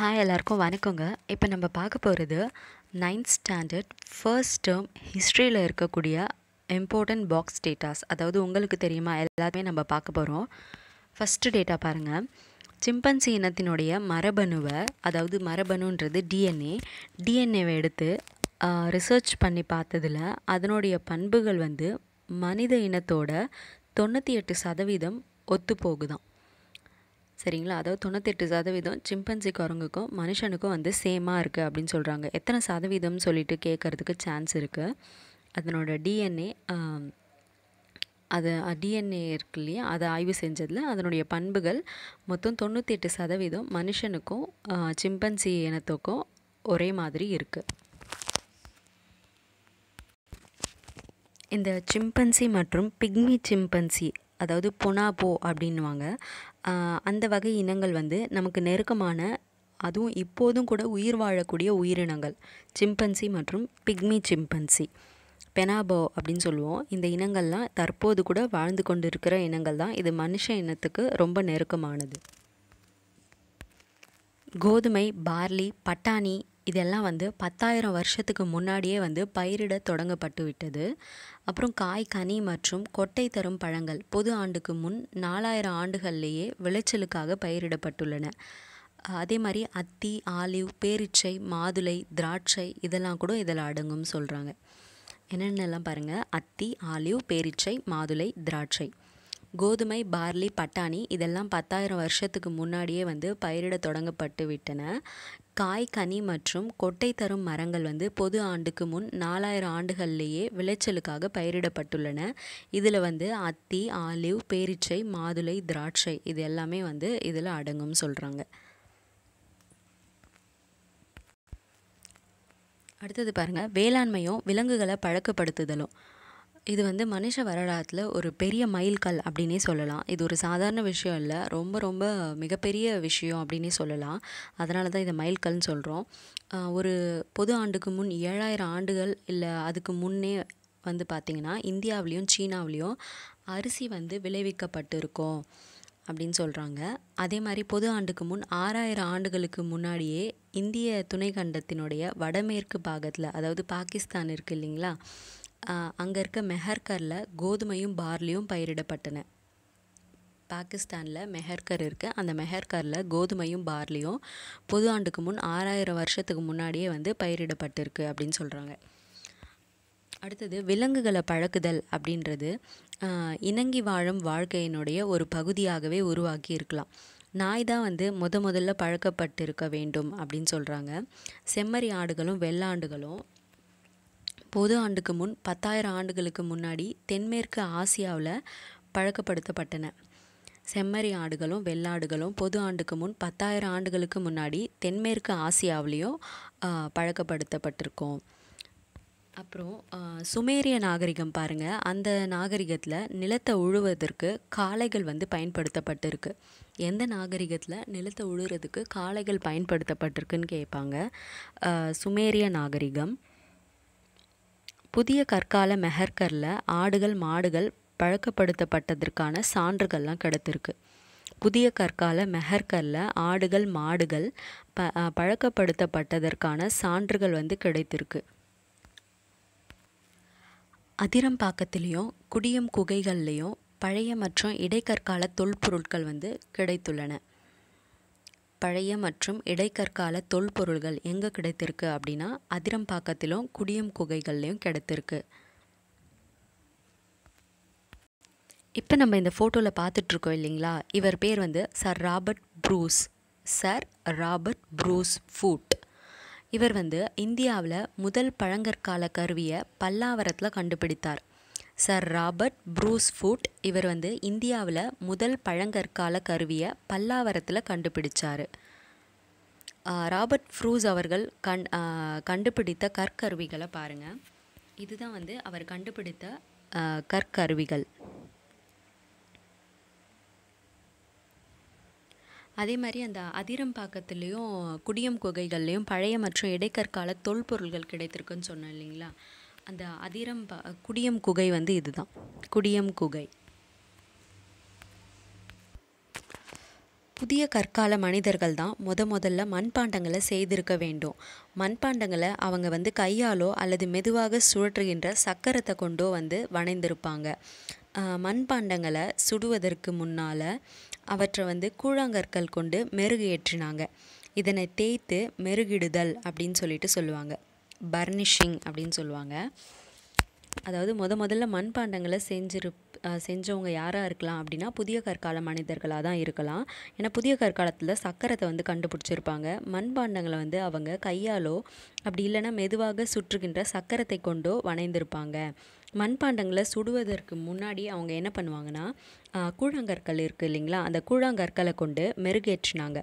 hi எல்லாருக்கும் வணக்கங்க இப்போ நம்ம பார்க்க போகிறது நைன்த் ஸ்டாண்டர்ட் ஃபர்ஸ்ட் டேர்ம் ஹிஸ்ட்ரியில் இருக்கக்கூடிய இம்பார்ட்டண்ட் பாக்ஸ் டேட்டாஸ் அதாவது உங்களுக்கு தெரியுமா எல்லாருமே நம்ம பார்க்க போகிறோம் ஃபஸ்ட்டு டேட்டா பாருங்கள் சிம்பன்சி இனத்தினுடைய மரபணுவை அதாவது மரபணுன்றது டிஎன்ஏ டிஎன்ஏவை எடுத்து ரிசர்ச் பண்ணி பார்த்ததில் அதனுடைய பண்புகள் வந்து மனித இனத்தோட தொண்ணூற்றி எட்டு சதவீதம் ஒத்து சரிங்களா அதாவது தொண்ணூத்தெட்டு சதவீதம் சிம்பன்சி குரங்குக்கும் மனுஷனுக்கும் வந்து சேமாக இருக்குது அப்படின்னு சொல்கிறாங்க எத்தனை சதவீதம்னு சொல்லிட்டு கேட்குறதுக்கு சான்ஸ் இருக்குது அதனோட டிஎன்ஏ அது டிஎன்ஏ இருக்கு இல்லையா அதை ஆய்வு செஞ்சதில் அதனுடைய பண்புகள் மொத்தம் தொண்ணூற்றி எட்டு சதவீதம் மனுஷனுக்கும் சிம்பன்சி இனத்துக்கும் ஒரே மாதிரி இருக்குது இந்த சிம்பன்சி மற்றும் பிக்மி சிம்பன்சி அதாவது பொனாபோ அப்படின்வாங்க அந்த வகை இனங்கள் வந்து நமக்கு நெருக்கமான அதுவும் இப்போதும் கூட உயிர் வாழக்கூடிய உயிரினங்கள் சிம்பன்சி மற்றும் பிக்மி சிம்பன்சி பெனாபோ அப்படின்னு சொல்லுவோம் இந்த இனங்கள்லாம் தற்போது கூட வாழ்ந்து கொண்டு இருக்கிற இனங்கள் தான் இது மனுஷ இனத்துக்கு ரொம்ப நெருக்கமானது கோதுமை பார்லி பட்டாணி இதெல்லாம் வந்து பத்தாயிரம் வருஷத்துக்கு முன்னாடியே வந்து பயிரிட தொடங்கப்பட்டு விட்டது அப்புறம் காய் கனி மற்றும் கொட்டை தரும் பழங்கள் பொது ஆண்டுக்கு முன் நாலாயிரம் ஆண்டுகள்லேயே விளைச்சலுக்காக பயிரிடப்பட்டுள்ளன அதே மாதிரி அத்தி ஆலிவ் பேரிச்சை மாதுளை திராட்சை இதெல்லாம் கூட இதில் அடங்கும்னு சொல்கிறாங்க என்னென்னலாம் பாருங்கள் அத்தி ஆலிவ் பேரிச்சை மாதுளை திராட்சை கோதுமை பார்லி பட்டாணி இதெல்லாம் பத்தாயிரம் வருஷத்துக்கு முன்னாடியே வந்து பயிரிட தொடங்கப்பட்டு விட்டன காய் கனி மற்றும் கொட்டை தரும் மரங்கள் வந்து பொது ஆண்டுக்கு முன் நாலாயிரம் ஆண்டுகள்லேயே விளைச்சலுக்காக பயிரிடப்பட்டுள்ளன இதில் வந்து அத்தி ஆலிவ் பேரிச்சை மாதுளை திராட்சை இது எல்லாமே வந்து இதில் அடங்கும்னு சொல்கிறாங்க அடுத்தது பாருங்கள் வேளாண்மையும் விலங்குகளை பழக்கப்படுத்துதலும் இது வந்து மனுஷ வரலாற்றில் ஒரு பெரிய மைல்கல் அப்படின்னே சொல்லலாம் இது ஒரு சாதாரண விஷயம் இல்லை ரொம்ப ரொம்ப மிகப்பெரிய விஷயம் அப்படின்னே சொல்லலாம் அதனால தான் இதை மைல்கல்னு சொல்கிறோம் ஒரு பொது ஆண்டுக்கு முன் ஏழாயிரம் ஆண்டுகள் இல்லை அதுக்கு முன்னே வந்து பார்த்திங்கன்னா இந்தியாவிலையும் சீனாவிலையும் அரிசி வந்து விளைவிக்கப்பட்டு இருக்கும் அப்படின்னு சொல்கிறாங்க அதே மாதிரி பொது ஆண்டுக்கு முன் ஆறாயிரம் ஆண்டுகளுக்கு முன்னாடியே இந்திய துணை கண்டத்தினுடைய வடமேற்கு பாகத்தில் அதாவது பாகிஸ்தான் இருக்குது இல்லைங்களா அங்கே இருக்க மெஹர்கரில் கோதுமையும் பார்லியும் பயிரிடப்பட்டன பாகிஸ்தானில் மெஹர்கர் இருக்குது அந்த மெஹர்கரில் கோதுமையும் பார்லியும் பொது ஆண்டுக்கு முன் ஆறாயிரம் வருஷத்துக்கு முன்னாடியே வந்து பயிரிடப்பட்டிருக்கு அப்படின்னு சொல்கிறாங்க அடுத்தது விலங்குகளை பழக்குதல் அப்படின்றது இணங்கி வாழும் வாழ்க்கையினுடைய ஒரு பகுதியாகவே உருவாக்கி இருக்கலாம் நாய் தான் வந்து முத முதல்ல பழக்கப்பட்டிருக்க வேண்டும் அப்படின்னு சொல்கிறாங்க செம்மறி ஆடுகளும் வெள்ளாண்டுகளும் பொது ஆண்டுக்கு முன் பத்தாயிரம் ஆண்டுகளுக்கு முன்னாடி தென்மேற்கு ஆசியாவில் பழக்கப்படுத்தப்பட்டன செம்மறி ஆடுகளும் வெள்ளாடுகளும் பொது ஆண்டுக்கு முன் பத்தாயிரம் ஆண்டுகளுக்கு முன்னாடி தென்மேற்கு ஆசியாவிலையும் பழக்கப்படுத்தப்பட்டிருக்கோம் அப்புறம் சுமேரிய நாகரிகம் பாருங்கள் அந்த நாகரிகத்தில் நிலத்தை உழுவதற்கு காளைகள் வந்து பயன்படுத்தப்பட்டிருக்கு எந்த நாகரிகத்தில் நிலத்தை உழுறதுக்கு காளைகள் பயன்படுத்தப்பட்டிருக்குன்னு கேட்பாங்க சுமேரிய நாகரிகம் புதிய கற்கால மெஹர்கரில் ஆடுகள் மாடுகள் பழக்கப்படுத்தப்பட்டதற்கான சான்றுகள்லாம் கிடைத்திருக்கு புதிய கற்கால மெஹர்கரில் ஆடுகள் மாடுகள் ப பழக்கப்படுத்தப்பட்டதற்கான சான்றுகள் வந்து கிடைத்திருக்கு அதிரம்பாக்கத்திலையும் குடியம் குகைகள்லேயும் பழைய மற்றும் இடைக்கற்கால தொல்பொருட்கள் வந்து கிடைத்துள்ளன பழைய மற்றும் இடைக்கற்கால தொல்பொருள்கள் எங்கே கிடைத்திருக்கு அப்படின்னா அதிரம்பாக்கத்திலும் குடியம் குகைகள்லேயும் கிடைத்திருக்கு இப்போ நம்ம இந்த ஃபோட்டோவில் பார்த்துட்ருக்கோம் இல்லைங்களா இவர் பேர் வந்து sir Robert Bruce sir Robert Bruce Foote இவர் வந்து இந்தியாவில் முதல் பழங்கற்கால கருவியை பல்லாவரத்தில் கண்டுபிடித்தார் சர் ராபர்ட் ப்ரூஸ் ஃபுட் இவர் வந்து இந்தியாவில் முதல் பழங்கற்கால கருவியை பல்லாவரத்தில் கண்டுபிடிச்சார் ராபர்ட் ஃப்ரூஸ் அவர்கள் கண் கண்டுபிடித்த கற்கருவிகளை பாருங்கள் இதுதான் வந்து அவர் கண்டுபிடித்த கற்கருவிகள் அதே மாதிரி அந்த அதிரம்பாக்கத்துலேயும் குடியம் குகைகள்லேயும் பழைய மற்றும் இடைக்கற்கால தொல்பொருள்கள் கிடைத்திருக்குன்னு சொன்னேன் இல்லைங்களா அந்த அதிரம் குடியம் குகை வந்து இதுதான் குடியம் குகை புதிய கற்கால மனிதர்கள் தான் முத முதல்ல மண்பாண்டங்களை செய்திருக்க வேண்டும் மண்பாண்டங்களை அவங்க வந்து கையாலோ அல்லது மெதுவாக சுழற்றுகின்ற சக்கரத்தை கொண்டோ வந்து வணைந்திருப்பாங்க மண்பாண்டங்களை சுடுவதற்கு முன்னால் அவற்றை வந்து கூழாங்கற்கள் கொண்டு மெருகு ஏற்றினாங்க இதனை தேய்த்து மெருகிடுதல் அப்படின்னு சொல்லிட்டு சொல்லுவாங்க பர்னிஷிங் அப்படின்னு சொல்லுவாங்க அதாவது முத முதல்ல மண்பாண்டங்களை செஞ்சிரு செஞ்சவங்க யாராக இருக்கலாம் அப்படின்னா புதிய கற்கால மனிதர்களாக தான் இருக்கலாம் ஏன்னா புதிய கற்காலத்தில் சக்கரத்தை வந்து கண்டுபிடிச்சிருப்பாங்க மண்பாண்டங்களை வந்து அவங்க கையாலோ அப்படி இல்லைன்னா மெதுவாக சுற்றுகின்ற சக்கரத்தை கொண்டோ வணைந்திருப்பாங்க மண்பாண்டங்களை சுடுவதற்கு முன்னாடி அவங்க என்ன பண்ணுவாங்கன்னா கூழாங்கற்கள் இருக்குது இல்லைங்களா அந்த கூழாங்கற்களை கொண்டு மெருகேற்றினாங்க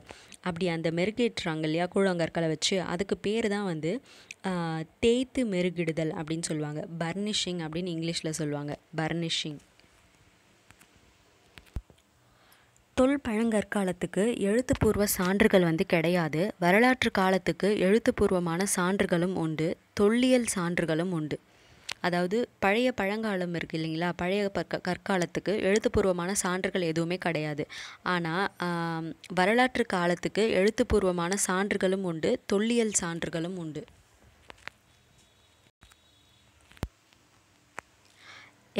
அப்படி அந்த மெருகேற்றுறாங்க இல்லையா கூழாங்கற்களை வச்சு அதுக்கு பேர் தான் வந்து தேய்த்து மெருகிடுதல் அப்படின்னு சொல்லுவாங்க பர்னிஷிங் அப்படின்னு இங்கிலீஷில் சொல்லுவாங்க பர்னிஷிங் தொல் பழங்கற்காலத்துக்கு எழுத்துப்பூர்வ சான்றுகள் வந்து கிடையாது வரலாற்று காலத்துக்கு எழுத்துப்பூர்வமான சான்றுகளும் உண்டு தொல்லியல் சான்றுகளும் உண்டு அதாவது பழைய பழங்காலம் இருக்குது இல்லைங்களா பழைய கற்காலத்துக்கு எழுத்துப்பூர்வமான சான்றுகள் எதுவுமே கிடையாது ஆனால் வரலாற்று காலத்துக்கு எழுத்துப்பூர்வமான சான்றுகளும் உண்டு தொல்லியல் சான்றுகளும் உண்டு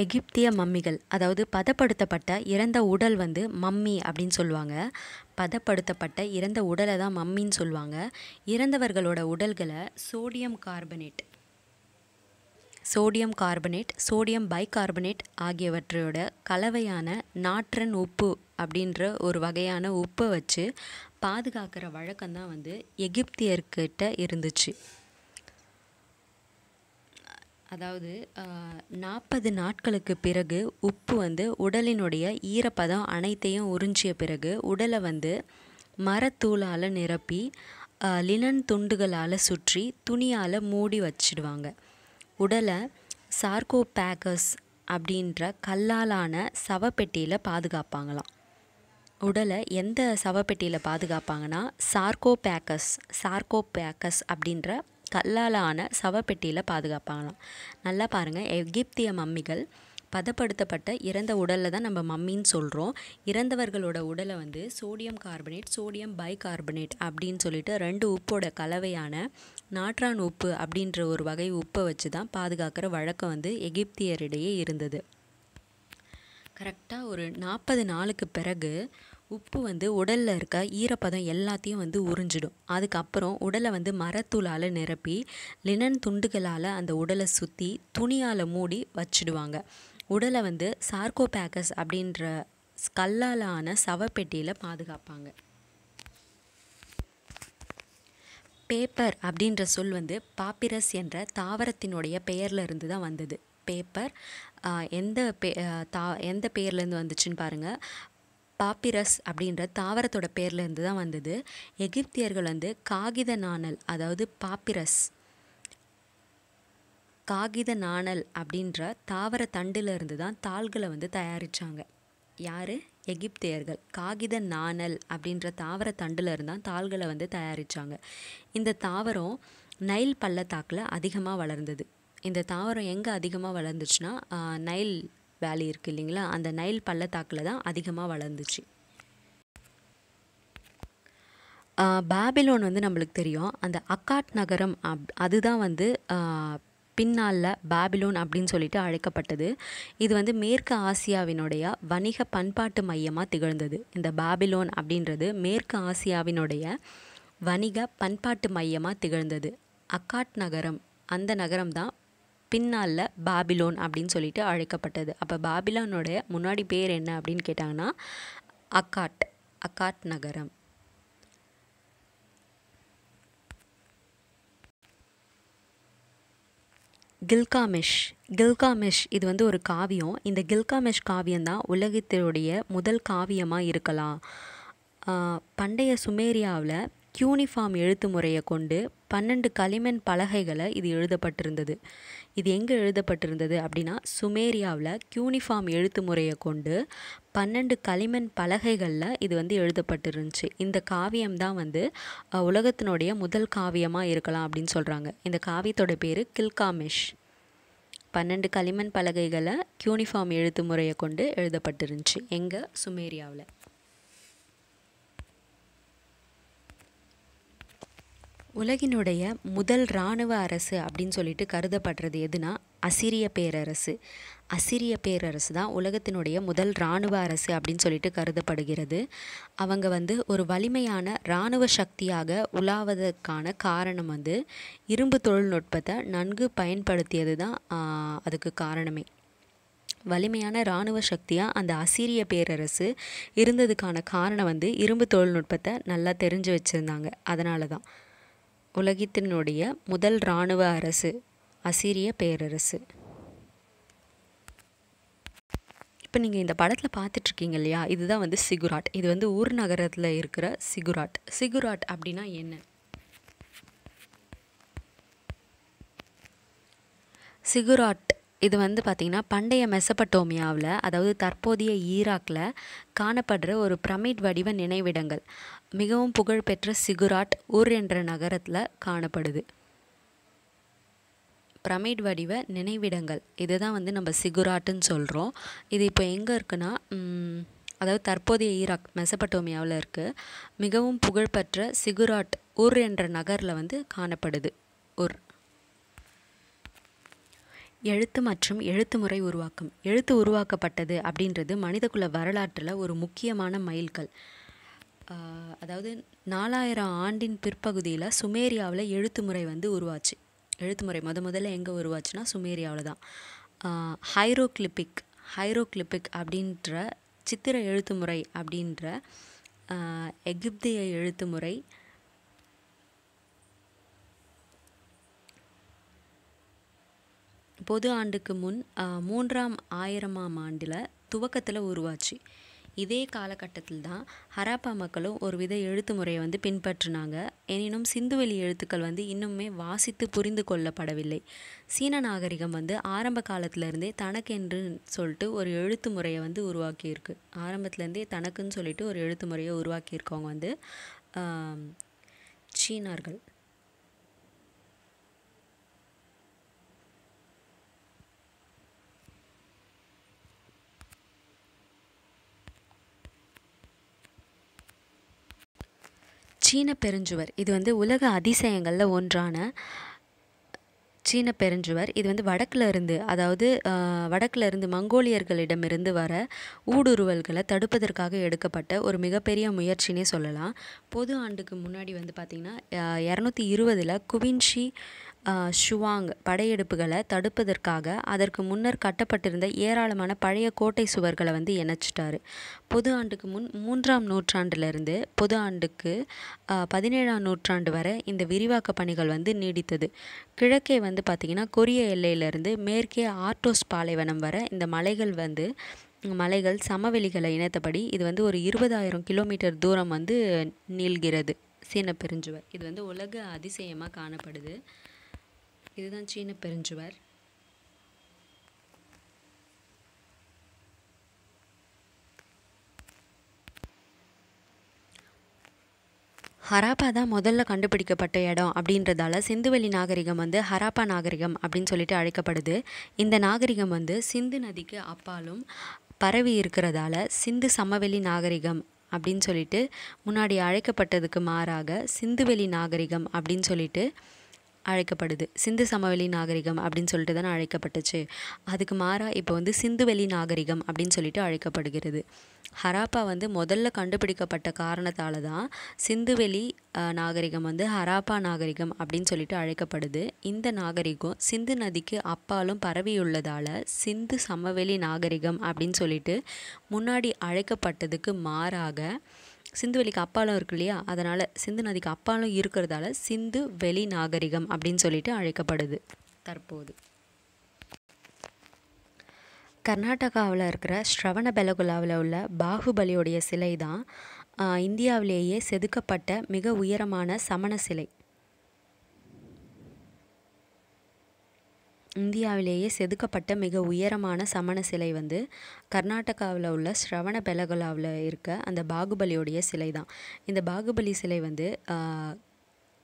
எகிப்திய மம்மிகள் அதாவது பதப்படுத்தப்பட்ட இறந்த உடல் வந்து மம்மி அப்படின்னு சொல்லுவாங்க பதப்படுத்தப்பட்ட இறந்த உடலை தான் மம்மின்னு சொல்லுவாங்க இறந்தவர்களோட உடல்களை sodium carbonate sodium carbonate sodium bicarbonate ஆகியவற்றோட கலவையான நாற்றன் உப்பு அப்படின்ற ஒரு வகையான உப்பை வச்சு பாதுகாக்கிற வழக்கம்தான் வந்து எகிப்தியர்கிட்ட இருந்துச்சு அதாவது நாற்பது நாட்களுக்கு பிறகு உப்பு வந்து உடலினுடைய ஈரப்பதம் அனைத்தையும் உறிஞ்சிய பிறகு உடலை வந்து மரத்தூளால் நிரப்பி லினன் துண்டுகளால் சுற்றி துணியால் மூடி வச்சிடுவாங்க உடலை சார்கோபேக்கஸ் அப்படின்ற கல்லாலான சவப்பெட்டியில் பாதுகாப்பாங்களாம் உடலை எந்த சவப்பெட்டியில் பாதுகாப்பாங்கன்னா சார்கோபேக்கஸ் சார்கோபேக்கஸ் அப்படின்ற கல்லால் ஆன சவப்பெட்டியில் பாதுகாப்பாங்களாம் நல்லா பாருங்கள் எகிப்திய மம்மிகள் பதப்படுத்தப்பட்ட இறந்த உடலில் தான் நம்ம மம்மின்னு சொல்கிறோம் இறந்தவர்களோட உடலை வந்து sodium carbonate sodium bicarbonate அப்படின்னு சொல்லிட்டு ரெண்டு உப்போட கலவையான நாட்ரான் உப்பு அப்படின்ற ஒரு வகை உப்பை வச்சு தான் பாதுகாக்கிற வழக்கம் வந்து எகிப்தியரிடையே இருந்தது கரெக்டாக ஒரு நாற்பது நாளுக்கு பிறகு உப்பு வந்து உடலில் இருக்க ஈரப்பதம் எல்லாத்தையும் வந்து உறிஞ்சிடும் அதுக்கப்புறம் உடலை வந்து மரத்தூளால் நிரப்பி லினன் துண்டுகளால் அந்த உடலை சுற்றி துணியால் மூடி வச்சிடுவாங்க உடலை வந்து சார்கோபேக்கஸ் அப்படின்ற கல்லால் ஆன சவப்பெட்டியில் பாதுகாப்பாங்க பேப்பர் அப்படின்ற சொல் வந்து பாப்பிரஸ் என்ற தாவரத்தினுடைய பெயரில் இருந்து தான் வந்தது பேப்பர் எந்த பே தா எந்த பேர்லேருந்து வந்துச்சுன்னு பாருங்கள் பாப்பிரஸ் அப்படின்ற தாவரத்தோட பேர்லேருந்து தான் வந்தது எகிப்தியர்கள் வந்து காகித நாணல் அதாவது பாப்பிரஸ் காகித நாணல் அப்படின்ற தாவர தண்டிலிருந்து தான் தாள்களை வந்து தயாரித்தாங்க யார் எகிப்தியர்கள் காகித நாணல் அப்படின்ற தாவர தண்டிலிருந்து தான் தாள்களை வந்து தயாரித்தாங்க இந்த தாவரம் நைல் பள்ளத்தாக்கில் அதிகமாக வளர்ந்தது இந்த தாவரம் எங்கே அதிகமாக வளர்ந்துச்சுன்னா நைல் வேலி இருக்குது இல்லைங்களா அந்த நைல் பள்ளத்தாக்கில் தான் அதிகமாக வளர்ந்துச்சு பாபிலோன் வந்து நம்மளுக்கு தெரியும் அந்த அக்காட் நகரம் அப் அதுதான் வந்து பின்னாளில் பாபிலோன் அப்படின்னு சொல்லிட்டு அழைக்கப்பட்டது இது வந்து மேற்கு ஆசியாவினுடைய வணிக பண்பாட்டு மையமாக திகழ்ந்தது இந்த பாபிலோன் அப்படின்றது மேற்கு ஆசியாவினுடைய வணிக பண்பாட்டு மையமாக திகழ்ந்தது அக்காட் நகரம் அந்த நகரம் தான் பின்னால் பாபிலோன் அப்படின்னு சொல்லிட்டு அழைக்கப்பட்டது அப்போ பாபிலோனோட முன்னாடி பேர் என்ன அப்படின்னு கேட்டாங்கன்னா அக்காட் அக்காட் நகரம் கில்காமிஷ் கில்காமிஷ் இது வந்து ஒரு காவியம் இந்த கில்காமிஷ் காவியம் தான் உலகத்தினுடைய முதல் காவியமாக இருக்கலாம் பண்டைய சுமேரியாவில் கியூனிஃபார்ம் எழுத்து முறையை கொண்டு பன்னெண்டு களிமண் பலகைகளை இது எழுதப்பட்டிருந்தது இது எங்கே எழுதப்பட்டிருந்தது அப்படின்னா சுமேரியாவில் கியூனிஃபார்ம் எழுத்து முறையை கொண்டு பன்னெண்டு களிமண் பலகைகளில் இது வந்து எழுதப்பட்டிருந்துச்சு இந்த காவியம் தான் வந்து உலகத்தினுடைய முதல் காவியமாக இருக்கலாம் அப்படின்னு சொல்கிறாங்க இந்த காவியத்தோட பேர் கில்காமிஷ் பன்னெண்டு களிமண் பலகைகளை கியூனிஃபார்ம் எழுத்து முறையை கொண்டு எழுதப்பட்டிருந்துச்சு எங்கே சுமேரியாவில் உலகினுடைய முதல் இராணுவ அரசு அப்படின்னு சொல்லிட்டு கருதப்படுறது எதுனா அசிரிய பேரரசு அசிரிய பேரரசு தான் உலகத்தினுடைய முதல் இராணுவ அரசு அப்படின்னு சொல்லிட்டு கருதப்படுகிறது அவங்க வந்து ஒரு வலிமையான இராணுவ சக்தியாக உலாவதற்கான காரணம் வந்து இரும்பு தொழில்நுட்பத்தை நன்கு பயன்படுத்தியது தான் அதுக்கு காரணமே வலிமையான இராணுவ சக்தியாக அந்த அசிரிய பேரரசு இருந்ததுக்கான காரணம் வந்து இரும்பு தொழில்நுட்பத்தை நல்லா தெரிஞ்சு வச்சுருந்தாங்க அதனால தான் உலகத்தினுடைய முதல் இராணுவ அரசு அசிரிய பேரரசு இப்போ நீங்கள் இந்த படத்தில் பார்த்துட்ருக்கீங்க இல்லையா இதுதான் வந்து சிகுராட் இது வந்து ஊர் நகரத்தில் இருக்கிற சிகுராட் சிகுராட் அப்படின்னா என்ன சிகுராட் இது வந்து பார்த்திங்கன்னா பண்டைய மெசபட்டோமியாவில் அதாவது தற்போதைய ஈராக்கில் காணப்படுற ஒரு பிரமிட் வடிவ நினைவிடங்கள் மிகவும் புகழ்பெற்ற சிகுராட் ஊர் என்ற நகரத்தில் காணப்படுது பிரமிட் வடிவ நினைவிடங்கள் தான் வந்து நம்ம சிகுராட்டுன்னு சொல்கிறோம் இது இப்போ எங்கே இருக்குன்னா அதாவது தற்போதைய ஈராக் மெசபட்டோமியாவில் இருக்குது மிகவும் புகழ்பெற்ற சிகுராட் ஊர் என்ற நகரில் வந்து காணப்படுது ஊர் எழுத்து மற்றும் எழுத்து முறை உருவாக்கம் எழுத்து உருவாக்கப்பட்டது அப்படின்றது மனிதகுல வரலாற்றில் ஒரு முக்கியமான மைல்கள் அதாவது நாலாயிரம் ஆண்டின் பிற்பகுதியில் சுமேரியாவில் எழுத்து முறை வந்து உருவாச்சு எழுத்து முறை முத முதல்ல எங்கே உருவாச்சுன்னா சுமேரியாவில் தான் ஹைரோக்ளிப்பிக் ஹைரோக்ளிப்பிக் அப்படின்ற சித்திர எழுத்து முறை அப்படின்ற எகிப்திய எழுத்து முறை பொது ஆண்டுக்கு முன் மூன்றாம் ஆயிரமாம் ஆண்டில் துவக்கத்தில் உருவாச்சு இதே காலகட்டத்தில் தான் ஹராப்பா மக்களும் ஒரு வித எழுத்து முறையை வந்து பின்பற்றினாங்க எனினும் சிந்துவெளி எழுத்துக்கள் வந்து இன்னுமே வாசித்து புரிந்து கொள்ளப்படவில்லை சீன நாகரிகம் வந்து ஆரம்ப காலத்திலேருந்தே தனக்கென்று சொல்லிட்டு ஒரு எழுத்து முறையை வந்து உருவாக்கியிருக்கு ஆரம்பத்துலேருந்தே தனக்குன்னு சொல்லிட்டு ஒரு எழுத்து முறையை உருவாக்கியிருக்கவங்க வந்து சீனார்கள் சீன பெருஞ்சுவர் இது வந்து உலக அதிசயங்களில் ஒன்றான சீன பெருஞ்சுவர் இது வந்து வடக்கில் இருந்து அதாவது வடக்கில் இருந்து மங்கோலியர்களிடமிருந்து வர ஊடுருவல்களை தடுப்பதற்காக எடுக்கப்பட்ட ஒரு மிகப்பெரிய முயற்சினே சொல்லலாம் பொது ஆண்டுக்கு முன்னாடி வந்து பார்த்திங்கன்னா இரநூத்தி இருபதில் குவின்ஷி ஷுவாங் படையெடுப்புகளை தடுப்பதற்காக அதற்கு முன்னர் கட்டப்பட்டிருந்த ஏராளமான பழைய கோட்டை சுவர்களை வந்து இணைச்சிட்டாரு பொது ஆண்டுக்கு முன் மூன்றாம் நூற்றாண்டிலிருந்து பொது ஆண்டுக்கு பதினேழாம் நூற்றாண்டு வரை இந்த விரிவாக்க பணிகள் வந்து நீடித்தது கிழக்கே வந்து பார்த்திங்கன்னா கொரிய எல்லையிலிருந்து மேற்கே ஆர்டோஸ் பாலைவனம் வரை இந்த மலைகள் வந்து மலைகள் சமவெளிகளை இணைத்தபடி இது வந்து ஒரு இருபதாயிரம் கிலோமீட்டர் தூரம் வந்து நீள்கிறது சீன பெருஞ்சுவர் இது வந்து உலக அதிசயமாக காணப்படுது இதுதான் சீன பெருஞ்சுவர் ஹராப்பா தான் முதல்ல கண்டுபிடிக்கப்பட்ட இடம் அப்படின்றதால சிந்துவெளி நாகரிகம் வந்து ஹராப்பா நாகரிகம் அப்படின்னு சொல்லிட்டு அழைக்கப்படுது இந்த நாகரிகம் வந்து சிந்து நதிக்கு அப்பாலும் பரவி இருக்கிறதால சிந்து சமவெளி நாகரிகம் அப்படின்னு சொல்லிட்டு முன்னாடி அழைக்கப்பட்டதுக்கு மாறாக சிந்துவெளி நாகரிகம் அப்படின்னு சொல்லிட்டு அழைக்கப்படுது சிந்து சமவெளி நாகரிகம் அப்படின்னு சொல்லிட்டு தான் அழைக்கப்பட்டுச்சு அதுக்கு மாறாக இப்போ வந்து சிந்துவெளி நாகரிகம் அப்படின்னு சொல்லிட்டு அழைக்கப்படுகிறது ஹராப்பா வந்து முதல்ல கண்டுபிடிக்கப்பட்ட காரணத்தால் தான் சிந்துவெளி நாகரிகம் வந்து ஹராப்பா நாகரிகம் அப்படின்னு சொல்லிட்டு அழைக்கப்படுது இந்த நாகரிகம் சிந்து நதிக்கு அப்பாலும் பரவியுள்ளதால் சிந்து சமவெளி நாகரிகம் அப்படின்னு சொல்லிட்டு முன்னாடி அழைக்கப்பட்டதுக்கு மாறாக சிந்து வெளிக்கு அப்பாலும் இருக்கு இல்லையா அதனால் சிந்து நதிக்கு அப்பாலும் இருக்கிறதால சிந்து வெளி நாகரிகம் அப்படின்னு சொல்லிட்டு அழைக்கப்படுது தற்போது கர்நாடகாவில் இருக்கிற ஸ்ரவண பெலகுலாவில் உள்ள பாகுபலியோடைய சிலை தான் இந்தியாவிலேயே செதுக்கப்பட்ட மிக உயரமான சமண சிலை இந்தியாவிலேயே செதுக்கப்பட்ட மிக உயரமான சமண சிலை வந்து கர்நாடகாவில் உள்ள ஸ்ரவண பெலகலாவில் இருக்க அந்த பாகுபலியோடைய சிலை தான் இந்த பாகுபலி சிலை வந்து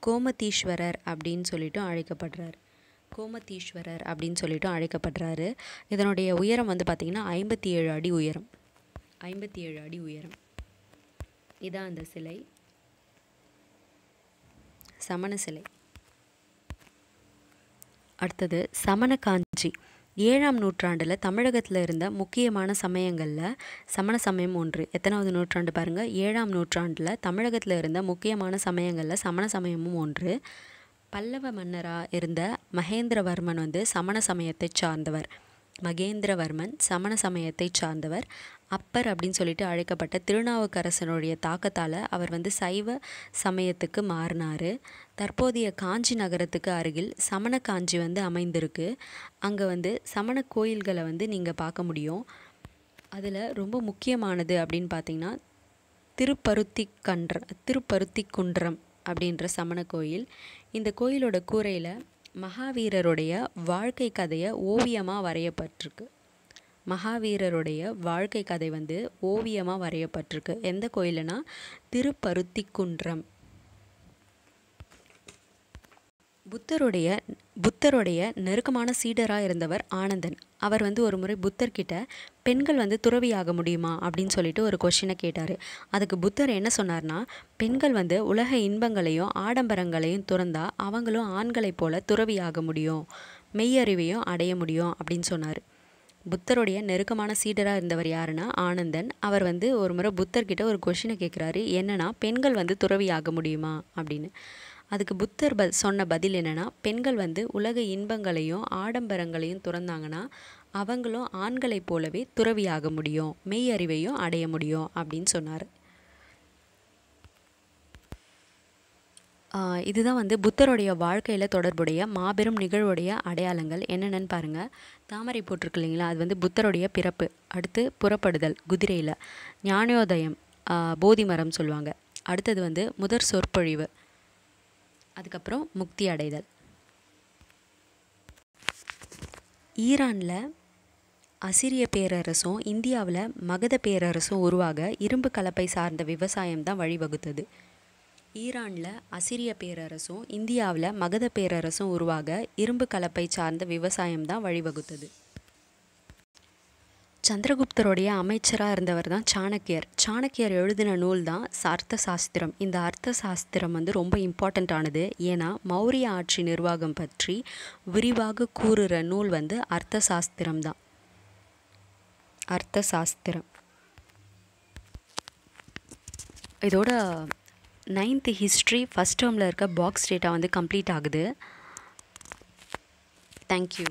கோமதீஸ்வரர் அப்படின்னு சொல்லிட்டு அழைக்கப்படுறார் கோமதீஸ்வரர் அப்படின்னு சொல்லிட்டு அழைக்கப்படுறாரு இதனுடைய உயரம் வந்து பார்த்திங்கன்னா ஐம்பத்தி ஏழு அடி உயரம் ஐம்பத்தி ஏழு அடி உயரம் இதான் அந்த சிலை சமண சிலை அடுத்தது சமண காஞ்சி ஏழாம் நூற்றாண்டில் தமிழகத்தில் இருந்த முக்கியமான சமயங்களில் சமண சமயம் ஒன்று எத்தனாவது நூற்றாண்டு பாருங்கள் ஏழாம் நூற்றாண்டில் தமிழகத்தில் இருந்த முக்கியமான சமயங்களில் சமண சமயமும் ஒன்று பல்லவ மன்னராக இருந்த மகேந்திரவர்மன் வந்து சமண சமயத்தை சார்ந்தவர் மகேந்திரவர்மன் சமண சமயத்தை சார்ந்தவர் அப்பர் அப்படின்னு சொல்லிட்டு அழைக்கப்பட்ட திருநாவுக்கரசனுடைய தாக்கத்தால் அவர் வந்து சைவ சமயத்துக்கு மாறினார் தற்போதைய காஞ்சி நகரத்துக்கு அருகில் சமண காஞ்சி வந்து அமைந்திருக்கு அங்கே வந்து சமண கோயில்களை வந்து நீங்கள் பார்க்க முடியும் அதில் ரொம்ப முக்கியமானது அப்படின்னு பார்த்தீங்கன்னா திருப்பருத்தி கன்ற திருப்பருத்தி குன்றம் அப்படின்ற சமண கோயில் இந்த கோயிலோட கூரையில் மகாவீரருடைய வாழ்க்கை கதையை ஓவியமாக வரையப்பட்டிருக்கு மகாவீரருடைய வாழ்க்கை கதை வந்து ஓவியமாக வரையப்பட்டிருக்கு எந்த கோயிலுனா திருப்பருத்திக்குன்றம் புத்தருடைய புத்தருடைய நெருக்கமான சீடராக இருந்தவர் ஆனந்தன் அவர் வந்து ஒரு முறை புத்தர்கிட்ட பெண்கள் வந்து துறவியாக முடியுமா அப்படின்னு சொல்லிட்டு ஒரு கொஷினை கேட்டார் அதுக்கு புத்தர் என்ன சொன்னார்னா பெண்கள் வந்து உலக இன்பங்களையும் ஆடம்பரங்களையும் துறந்தால் அவங்களும் ஆண்களைப் போல துறவியாக முடியும் மெய்யறிவையும் அடைய முடியும் அப்படின்னு சொன்னார் புத்தருடைய நெருக்கமான சீடராக இருந்தவர் யாருன்னா ஆனந்தன் அவர் வந்து ஒரு முறை புத்தர்கிட்ட ஒரு கொஷினை கேட்குறாரு என்னன்னா பெண்கள் வந்து துறவியாக முடியுமா அப்படின்னு அதுக்கு புத்தர் ப சொன்ன பதில் என்னென்னா பெண்கள் வந்து உலக இன்பங்களையும் ஆடம்பரங்களையும் துறந்தாங்கன்னா அவங்களும் ஆண்களைப் போலவே துறவியாக முடியும் மெய் அறிவையும் அடைய முடியும் அப்படின்னு சொன்னார் இதுதான் வந்து புத்தருடைய வாழ்க்கையில் தொடர்புடைய மாபெரும் நிகழ்வுடைய அடையாளங்கள் என்னென்னு பாருங்கள் தாமரை போட்டிருக்கு இல்லைங்களா அது வந்து புத்தருடைய பிறப்பு அடுத்து புறப்படுதல் குதிரையில் ஞானோதயம் போதி மரம் சொல்லுவாங்க அடுத்தது வந்து முதற் சொற்பொழிவு அதுக்கப்புறம் முக்தி அடைதல் ஈரானில் அசிரிய பேரரசும் இந்தியாவில் மகத பேரரசும் உருவாக இரும்பு கலப்பை சார்ந்த விவசாயம் தான் வழிவகுத்தது ஈரானில் அசிரிய பேரரசும் இந்தியாவில் மகத பேரரசும் உருவாக இரும்பு கலப்பை சார்ந்த விவசாயம் தான் வழிவகுத்தது சந்திரகுப்தருடைய அமைச்சராக இருந்தவர் தான் சாணக்கியர் சாணக்கியர் எழுதின நூல் தான் அர்த்த சாஸ்திரம் இந்த அர்த்த சாஸ்திரம் வந்து ரொம்ப இம்பார்ட்டண்ட்டானது ஏன்னா மௌரிய ஆட்சி நிர்வாகம் பற்றி விரிவாக கூறுகிற நூல் வந்து அர்த்த சாஸ்திரம் தான் அர்த்த சாஸ்திரம் இதோட நைன்த்து ஹிஸ்ட்ரி ஃபஸ்ட் டேர்மில் இருக்க பாக்ஸ் டேட்டா வந்து கம்ப்ளீட் ஆகுது தேங்க்யூ